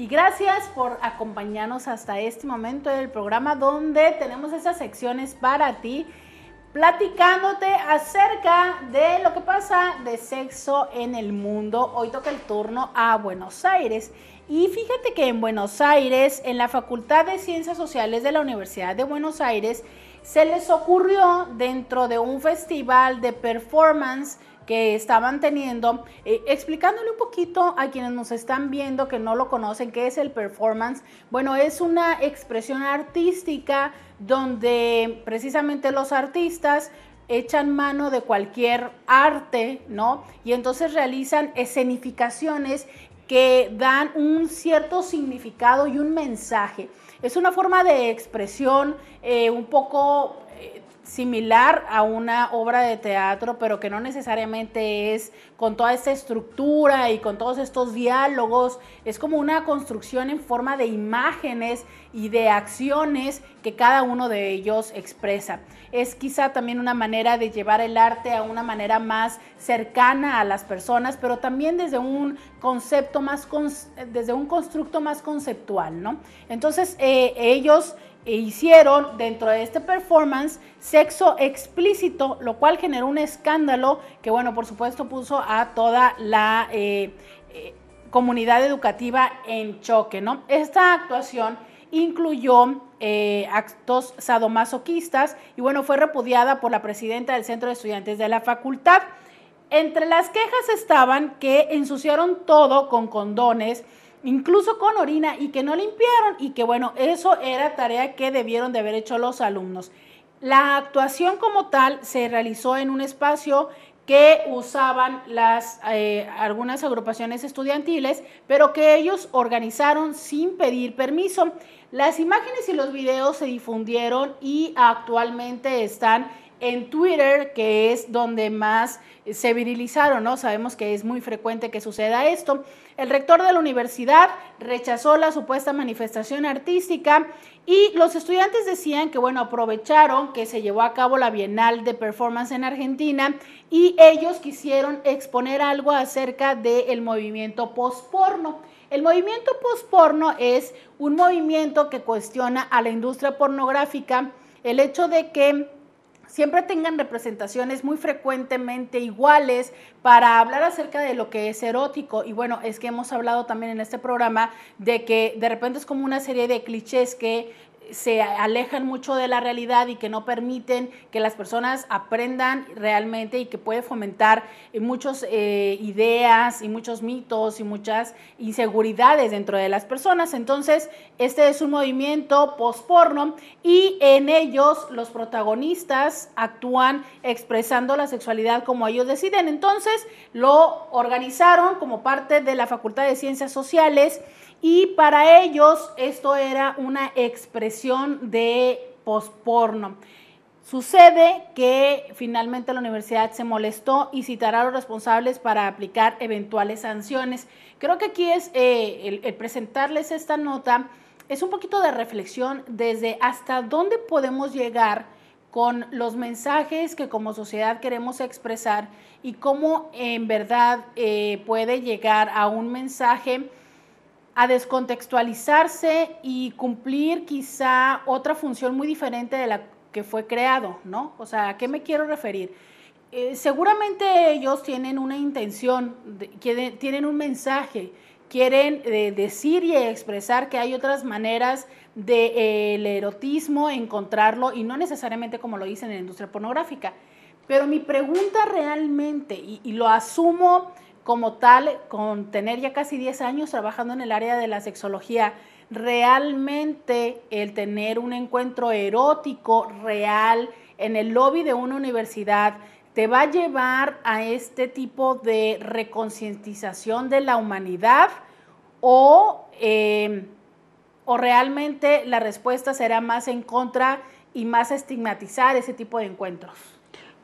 Y gracias por acompañarnos hasta este momento del programa donde tenemos esas secciones para ti platicándote acerca de lo que pasa de sexo en el mundo. Hoy toca el turno a Buenos Aires y fíjate que en Buenos Aires, en la Facultad de Ciencias Sociales de la Universidad de Buenos Aires, se les ocurrió dentro de un festival de performance que estaban teniendo, eh, explicándole un poquito a quienes nos están viendo que no lo conocen, qué es el performance. Bueno, es una expresión artística donde precisamente los artistas echan mano de cualquier arte, ¿no? Y entonces realizan escenificaciones que dan un cierto significado y un mensaje. Es una forma de expresión eh, un poco eh, similar a una obra de teatro, pero que no necesariamente es con toda esta estructura y con todos estos diálogos. Es como una construcción en forma de imágenes y de acciones que cada uno de ellos expresa. Es quizá también una manera de llevar el arte a una manera más cercana a las personas, pero también desde un concepto más, desde un constructo más conceptual, ¿no? Entonces eh, ellos hicieron dentro de este performance sexo explícito, lo cual generó un escándalo que, bueno, por supuesto puso a toda la eh, eh, comunidad educativa en choque, ¿no? Esta actuación incluyó actos sadomasoquistas y bueno, fue repudiada por la presidenta del Centro de Estudiantes de la Facultad. Entre las quejas estaban que ensuciaron todo con condones, incluso con orina, y que no limpiaron, y que bueno, eso era tarea que debieron de haber hecho los alumnos. La actuación como tal se realizó en un espacio que usaban las, eh, algunas agrupaciones estudiantiles, pero que ellos organizaron sin pedir permiso. Las imágenes y los videos se difundieron y actualmente están en Twitter, que es donde más se virilizaron, ¿no? Sabemos que es muy frecuente que suceda esto. El rector de la universidad rechazó la supuesta manifestación artística y los estudiantes decían que, bueno, aprovecharon que se llevó a cabo la Bienal de Performance en Argentina y ellos quisieron exponer algo acerca del movimiento movimiento posporno. El movimiento posporno es un movimiento que cuestiona a la industria pornográfica el hecho de que siempre tengan representaciones muy frecuentemente iguales para hablar acerca de lo que es erótico. Y bueno, es que hemos hablado también en este programa de que de repente es como una serie de clichés que se alejan mucho de la realidad y que no permiten que las personas aprendan realmente y que puede fomentar eh, muchas eh, ideas y muchos mitos y muchas inseguridades dentro de las personas. Entonces, este es un movimiento post-porno y en ellos los protagonistas actúan expresando la sexualidad como ellos deciden. Entonces, lo organizaron como parte de la Facultad de Ciencias Sociales y para ellos esto era una expresión de posporno. Sucede que finalmente la universidad se molestó y citará a los responsables para aplicar eventuales sanciones. Creo que aquí es eh, el, presentarles esta nota, es un poquito de reflexión desde hasta dónde podemos llegar con los mensajes que como sociedad queremos expresar y cómo en verdad eh, puede llegar a un mensaje a descontextualizarse y cumplir quizá otra función muy diferente de la que fue creado, ¿no? O sea, ¿a qué me quiero referir? Eh, seguramente ellos tienen una intención, tienen un mensaje, quieren eh, decir y expresar que hay otras maneras del de, eh, erotismo, encontrarlo, y no necesariamente como lo dicen en la industria pornográfica. Pero mi pregunta realmente, y, y lo asumo como tal, con tener ya casi 10 años trabajando en el área de la sexología, realmente el tener un encuentro erótico real en el lobby de una universidad te va a llevar a este tipo de reconcientización de la humanidad o, em, o realmente la respuesta será más en contra y más estigmatizar ese tipo de encuentros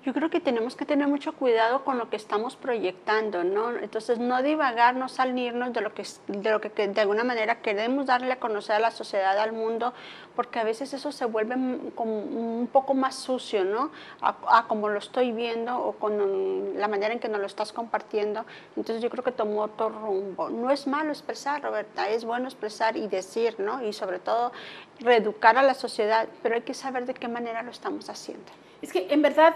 yo creo que tenemos que tener mucho cuidado con lo que estamos proyectando, ¿no? Entonces, no divagar, no salirnos de lo que, de, lo que, de alguna manera queremos darle a conocer a la sociedad, al mundo, porque a veces eso se vuelve como un poco más sucio, ¿no? A, a, como lo estoy viendo o con la manera en que nos lo estás compartiendo. Entonces, yo creo que tomó otro rumbo. No es malo expresar, Roberta, es bueno expresar y decir, ¿no? Y sobre todo, reeducar a la sociedad, pero hay que saber de qué manera lo estamos haciendo. Es que en verdad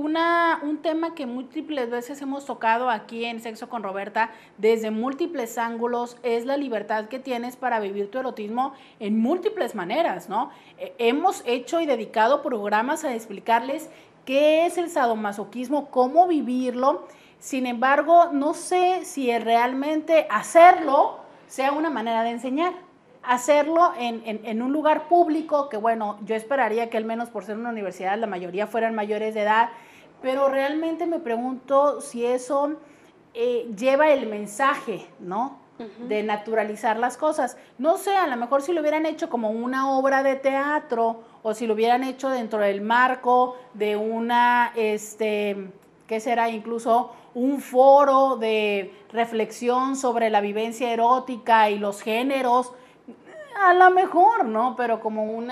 un tema que múltiples veces hemos tocado aquí en Sexo con Roberta desde múltiples ángulos es la libertad que tienes para vivir tu erotismo en múltiples maneras, ¿no? E, hemos hecho y dedicado programas a explicarles qué es el sadomasoquismo, cómo vivirlo. Sin embargo, no sé si realmente hacerlo sea una manera de enseñar hacerlo en, un lugar público, que bueno, yo esperaría que al menos por ser una universidad la mayoría fueran mayores de edad pero realmente me pregunto si eso eh, lleva el mensaje, ¿no? de naturalizar las cosas. No sé, a lo mejor si lo hubieran hecho como una obra de teatro o si lo hubieran hecho dentro del marco de una, este, ¿qué será? Incluso un foro de reflexión sobre la vivencia erótica y los géneros, a lo mejor, ¿no? Pero como un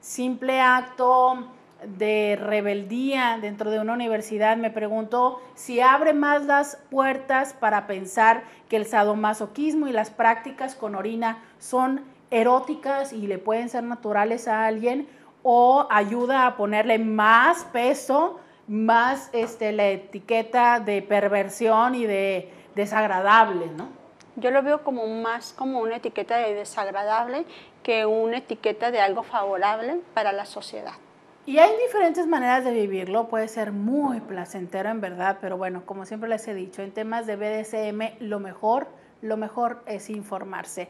simple acto de rebeldía dentro de una universidad me preguntó si abre más las puertas para pensar que el sadomasoquismo y las prácticas con orina son eróticas y le pueden ser naturales a alguien o ayuda a ponerle más peso, más este, la etiqueta de perversión y de desagradable, ¿no? Yo lo veo como más como una etiqueta de desagradable que una etiqueta de algo favorable para la sociedad. Y hay diferentes maneras de vivirlo, puede ser muy placentero en verdad, pero bueno, como siempre les he dicho, en temas de BDSM lo mejor, lo mejor es informarse.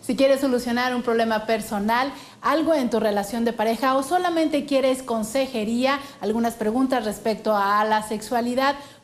Si quieres solucionar un problema personal, algo en tu relación de pareja o solamente quieres consejería, algunas preguntas respecto a la sexualidad,